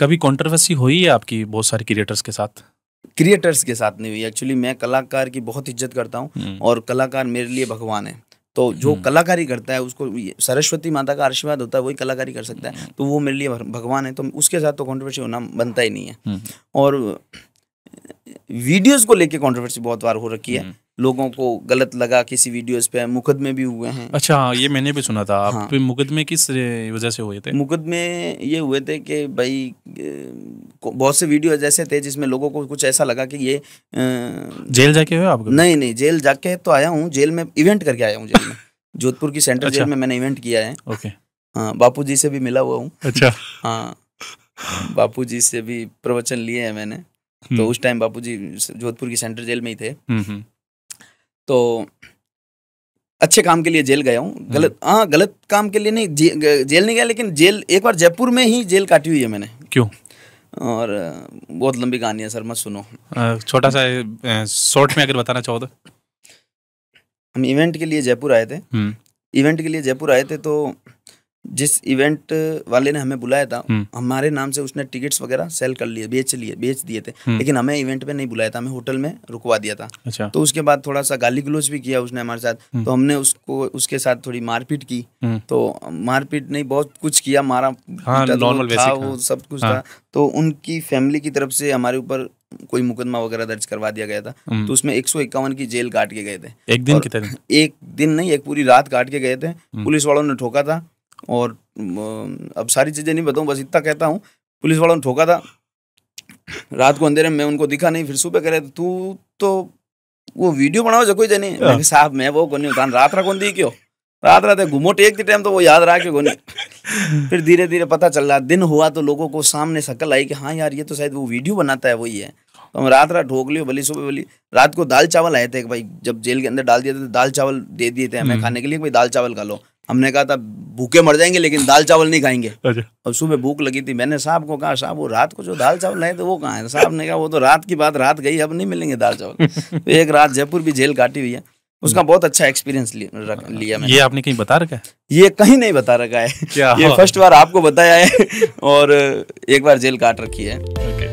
कभी कंट्रोवर्सी हुई है आपकी बहुत सारे क्रिएटर्स के साथ क्रिएटर्स के साथ नहीं हुई एक्चुअली मैं कलाकार की बहुत इज्जत करता हूँ और कलाकार मेरे लिए भगवान है तो जो कलाकारी करता है उसको सरस्वती माता का आशीर्वाद होता है वही कलाकारी कर सकता है तो वो मेरे लिए भगवान है तो उसके साथ तो कॉन्ट्रोवर्सी होना बनता ही नहीं है और वीडियोस को लेके कंट्रोवर्सी बहुत बार हो रखी है लोगों को गलत लगा किसी वीडियोस पे मुकदमे भी हुए हैं अच्छा हाँ, ये मैंने भी सुना था आप हाँ, मुकदमे किस वजह से हुए थे मुकदमे ये हुए थे कि भाई बहुत से वीडियो ऐसे थे जिसमें लोगों को कुछ ऐसा लगा कि ये आ, जेल जाके हुए आप नहीं नहीं जेल जाके तो आया हूँ जेल में इवेंट करके आया हूँ जेल में जोधपुर की सेंट्रल अच्छा, जेल में मैंने इवेंट किया है ओके हाँ बापू जी से भी मिला हुआ हूँ अच्छा हाँ बापू जी से भी प्रवचन लिए हैं मैंने हम्म। तो उस टाइम बापू जी जोधपुर की सेंट्रल जेल में ही थे हम्म, हम्म। तो अच्छे काम के लिए जेल गया हूँ हम्म। गलत हाँ गलत काम के लिए नहीं जे, जेल नहीं गया लेकिन जेल एक बार जयपुर में ही जेल काटी हुई है मैंने क्यों और बहुत लंबी कहानी है सर मत सुनो छोटा सा शॉर्ट में अगर बताना चाहो तो हम इवेंट के लिए जयपुर आए थे हम्म। इवेंट के लिए जयपुर आए थे तो जिस इवेंट वाले ने हमें बुलाया था हम्म। हमारे नाम से उसने टिकट्स वगैरह सेल कर लिए बेच लिए बेच दिए थे हम्म। लेकिन हमें इवेंट पे नहीं बुलाया था हमें होटल में रुकवा दिया था अच्छा। तो उसके बाद थोड़ा सा गाली गलोज भी किया उसने हमारे साथ हम्म। तो हमने उसको उसके साथ थोड़ी मारपीट की तो मारपीट नहीं बहुत कुछ किया मारा हाँ, था वो हाँ। सब कुछ था हाँ। तो उनकी फैमिली की तरफ से हमारे ऊपर कोई मुकदमा वगैरह दर्ज करवा दिया गया था तो उसमें एक सौ की जेल काट के गए थे एक दिन कितने एक दिन नहीं एक पूरी रात काट के गए थे पुलिस वालों ने ठोका था और अब सारी चीज़ें नहीं बताऊँ बस इतना कहता हूँ पुलिस वालों ने ठोका था रात को अंधेरे में उनको दिखा नहीं फिर सुबह करे तू तो वो वीडियो बनाओ जो कोई जनी हाँ। मैं साहब मैं वो कौन नहीं रात रा कौन दी क्यों रात रात घूमो टेक टाइम तो वो याद रहा क्यों कोनी फिर धीरे धीरे पता चल रहा दिन हुआ तो लोगों को सामने शक्ल आई कि हाँ यार ये तो शायद वो वीडियो बनाता है वही है तो हम रात रात ठोक लियो भली सुबह भली रात को दाल चावल आए थे भाई जब जेल के अंदर डाल दिए थे तो दाल चावल दे दिए थे हमें हम्म। खाने के लिए भाई दाल चावल खा लो हमने कहा था भूखे मर जाएंगे लेकिन दाल चावल नहीं खाएंगे अच्छा। अब सुबह भूख लगी थी मैंने साहब को कहा साहब वो रात को जो दाल चावल नहीं थे वो कहा है साहब ने कहा वो तो रात की बात रात गई अब नहीं मिलेंगे दाल चावल तो एक रात जयपुर भी जेल काटी हुई है उसका बहुत अच्छा एक्सपीरियंस लिया मैंने ये आपने कहीं बता रखा है ये कहीं नहीं बता रखा है ये फर्स्ट बार आपको बताया है और एक बार जेल काट रखी है